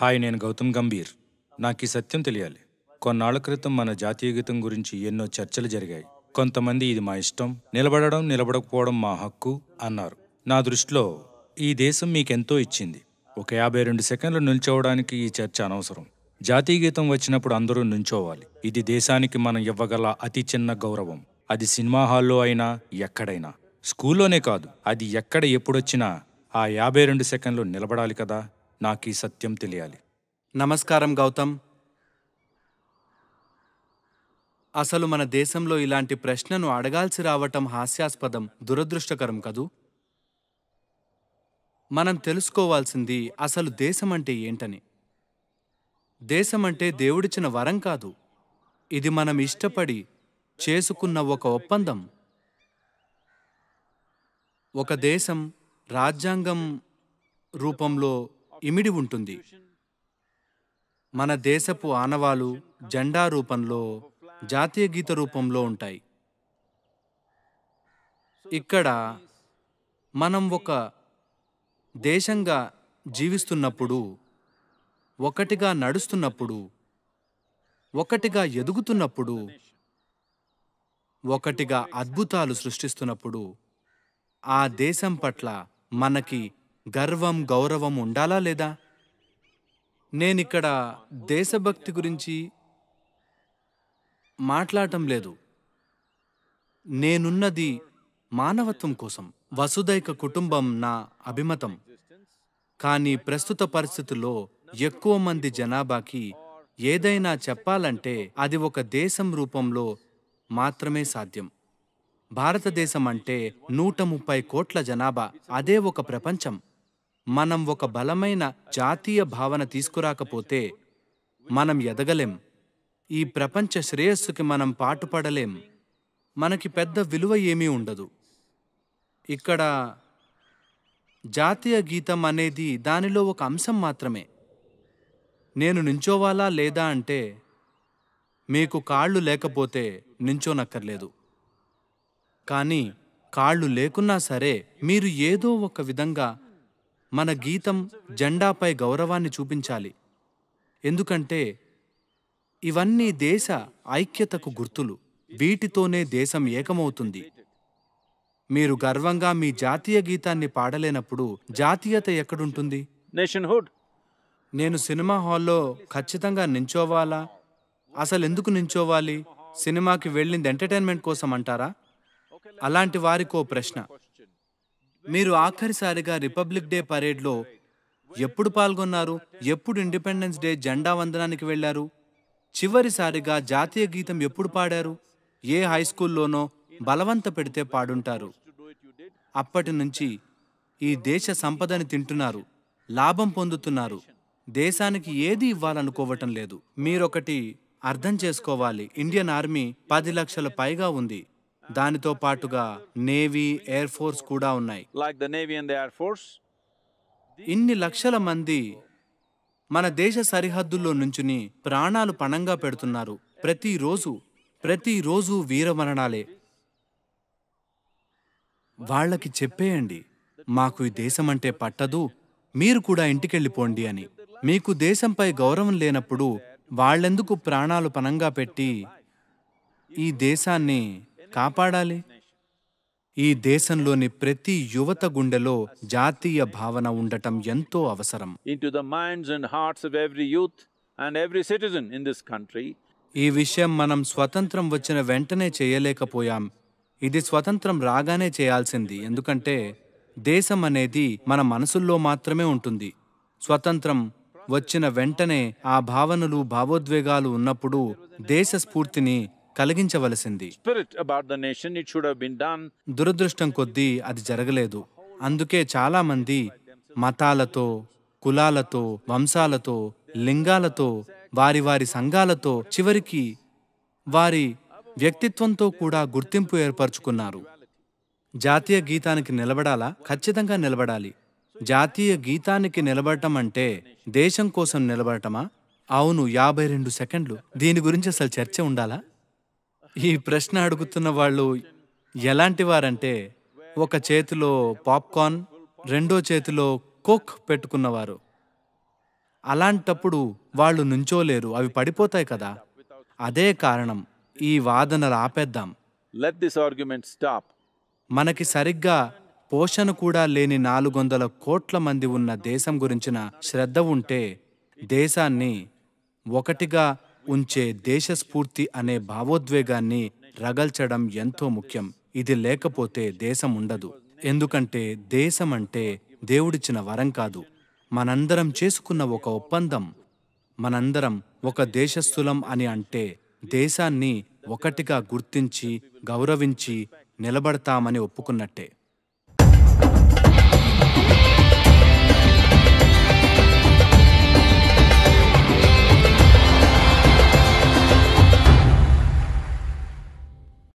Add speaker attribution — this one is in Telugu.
Speaker 1: హాయ్ నేను గౌతమ్ గంభీర్ నాకు ఈ సత్యం తెలియాలి కొన్నాళ్ల క్రితం మన జాతీయ గీతం గురించి ఎన్నో చర్చలు జరిగాయి కొంతమంది ఇది మా ఇష్టం నిలబడడం నిలబడకపోవడం మా హక్కు అన్నారు నా దృష్టిలో ఈ దేశం మీకెంతో ఇచ్చింది ఒక యాభై రెండు సెకండ్లు నిల్చోవడానికి ఈ చర్చ అనవసరం జాతీయ గీతం వచ్చినప్పుడు అందరూ నుంచోవాలి ఇది దేశానికి మనం ఇవ్వగల అతి చిన్న గౌరవం అది సినిమా హాల్లో అయినా ఎక్కడైనా స్కూల్లోనే కాదు అది ఎక్కడ ఎప్పుడొచ్చినా ఆ యాభై రెండు సెకండ్లు నిలబడాలి కదా నాకు ఈ సత్యం తెలియాలి నమస్కారం గౌతమ్ అసలు మన దేశంలో ఇలాంటి ప్రశ్నను అడగాల్సి రావటం హాస్యాస్పదం దురదృష్టకరం కదూ మనం తెలుసుకోవాల్సింది అసలు దేశం అంటే ఏంటని దేశం అంటే దేవుడిచ్చిన వరం కాదు ఇది మనం ఇష్టపడి చేసుకున్న ఒక ఒప్పందం ఒక దేశం రాజ్యాంగం రూపంలో ఇమిడి ఉంటుంది మన దేశపు ఆనవాలు జెండా రూపంలో జాతీయ గీత రూపంలో ఉంటాయి ఇక్కడ మనం ఒక దేశంగా జీవిస్తున్నప్పుడు ఒకటిగా నడుస్తున్నప్పుడు ఒకటిగా ఎదుగుతున్నప్పుడు ఒకటిగా అద్భుతాలు సృష్టిస్తున్నప్పుడు ఆ దేశం పట్ల మనకి గర్వం గౌరవం ఉండాలా లేదా నేనిక్కడ దేశభక్తి గురించి మాట్లాడటం లేదు నేనున్నది మానవత్వం కోసం వసుదైక కుటుంబం నా అభిమతం కానీ ప్రస్తుత పరిస్థితుల్లో ఎక్కువ మంది జనాభాకి ఏదైనా చెప్పాలంటే అది ఒక దేశం రూపంలో మాత్రమే సాధ్యం భారతదేశం అంటే నూట ముప్పై కోట్ల జనాభా అదే ఒక ప్రపంచం మనం ఒక బలమైన జాతీయ భావన తీసుకురాకపోతే మనం ఎదగలేం ఈ ప్రపంచ శ్రేయస్సుకి మనం పాటుపడలేం మనకి పెద్ద విలువ ఏమీ ఉండదు ఇక్కడ జాతీయ గీతం అనేది దానిలో ఒక అంశం మాత్రమే నేను నించోవాలా లేదా అంటే మీకు కాళ్ళు లేకపోతే నించోనక్కర్లేదు కానీ కాళ్ళు లేకున్నా సరే మీరు ఏదో ఒక విధంగా మన గీతం జెండాపై గౌరవాన్ని చూపించాలి ఎందుకంటే ఇవన్నీ దేశ ఐక్యతకు గుర్తులు వీటితోనే దేశం ఏకమవుతుంది మీరు గర్వంగా మీ జాతీయ గీతాన్ని పాడలేనప్పుడు జాతీయత ఎక్కడుంటుంది నేషన్హుడ్ నేను సినిమా హాల్లో ఖచ్చితంగా నించోవాలా అసలు ఎందుకు నించోవాలి సినిమాకి వెళ్ళింది ఎంటర్టైన్మెంట్ కోసం అంటారా అలాంటి వారికో ప్రశ్న మీరు ఆఖరిసారిగా రిపబ్లిక్ డే పరేడ్లో ఎప్పుడు పాల్గొన్నారు ఎప్పుడు ఇండిపెండెన్స్ డే జెండా వందనానికి వెళ్లారు చివరిసారిగా జాతీయ గీతం ఎప్పుడు పాడారు ఏ హై స్కూల్లోనో బలవంత పెడితే పాడుంటారు అప్పటి నుంచి ఈ దేశ సంపదని తింటున్నారు లాభం పొందుతున్నారు దేశానికి ఏది ఇవ్వాలనుకోవటం లేదు మీరొకటి అర్థం చేసుకోవాలి ఇండియన్ ఆర్మీ పది లక్షల పైగా ఉంది దానితో పాటుగా నేవీ ఎయిర్ ఫోర్స్ కూడా ఉన్నాయి like the navy and air force ఇన్ని లక్షల మంది మన దేశ సరిహద్దుల్లో నుంచుని ప్రాణాలు పణంగా పెడుతున్నారు ప్రతిరోజు ప్రతిరోజు వీరమరణాలే వాళ్ళకి చెప్పేయండి మాకు ఈ దేశం అంటే పట్టదు మీరు కూడా ఇంటికెళ్ళిపోండి అని మీకు దేశంపై గౌరవం లేనప్పుడు వాళ్ళెందుకు ప్రాణాలు పనంగా పెట్టి ఈ దేశాన్ని కాపాడాలి ఈ దేశంలోని ప్రతి యువత గుండెలో జాతీయ భావన ఉండటం ఎంతో అవసరం into the minds and hearts of every youth and every citizen in this ఈ విషయం మనం స్వతంత్రం వచ్చిన వెంటనే చేయలేకపోయాం ఇది స్వతంత్రం రాగానే చేయాల్సింది ఎందుకంటే దేశం అనేది మన మనసుల్లో మాత్రమే ఉంటుంది స్వతంత్రం వచ్చిన వెంటనే ఆ భావనలు భావోద్వేగాలు ఉన్నప్పుడు దేశ స్ఫూర్తిని కలిగించవలసింది దురదృష్టం కొద్దీ అది జరగలేదు అందుకే చాలామంది మతాలతో కులాలతో వంశాలతో లింగాలతో వారి వారి సంఘాలతో చివరికి వారి వ్యక్తిత్వంతో కూడా గుర్తింపు ఏర్పరచుకున్నారు జాతీయ గీతానికి నిలబడాలా ఖచ్చితంగా నిలబడాలి జాతీయ గీతానికి నిలబడటం అంటే దేశం కోసం నిలబడటమా అవును యాభై రెండు సెకండ్లు దీని గురించి అసలు చర్చ ఉండాలా ఈ ప్రశ్న అడుగుతున్న వాళ్ళు ఎలాంటి వారంటే ఒక చేతిలో పాప్కార్న్ రెండో చేతిలో కోక్ పెట్టుకున్నవారు అలాంటప్పుడు వాళ్ళు నుంచోలేరు అవి పడిపోతాయి కదా అదే కారణం ఈ వాదనలు ఆపేద్దాం లెట్ దిస్ ఆర్గ్యుమెంట్ స్టాప్ మనకి సరిగ్గా పోషణ కూడా లేని నాలుగు వందల కోట్ల మంది ఉన్న దేశం గురించిన శ్రద్ధ ఉంటే దేశాన్ని ఒకటిగా ఉంచే దేశస్ఫూర్తి అనే భావోద్వేగాన్ని రగల్చడం ఎంతో ముఖ్యం ఇది లేకపోతే దేశం ఉండదు ఎందుకంటే దేశం అంటే దేవుడిచ్చిన వరం కాదు మనందరం చేసుకున్న ఒక ఒప్పందం మనందరం ఒక దేశస్థులం అని అంటే దేశాన్ని ఒకటిగా గుర్తించి గౌరవించి నిలబడతామని ఒప్పుకున్నట్టే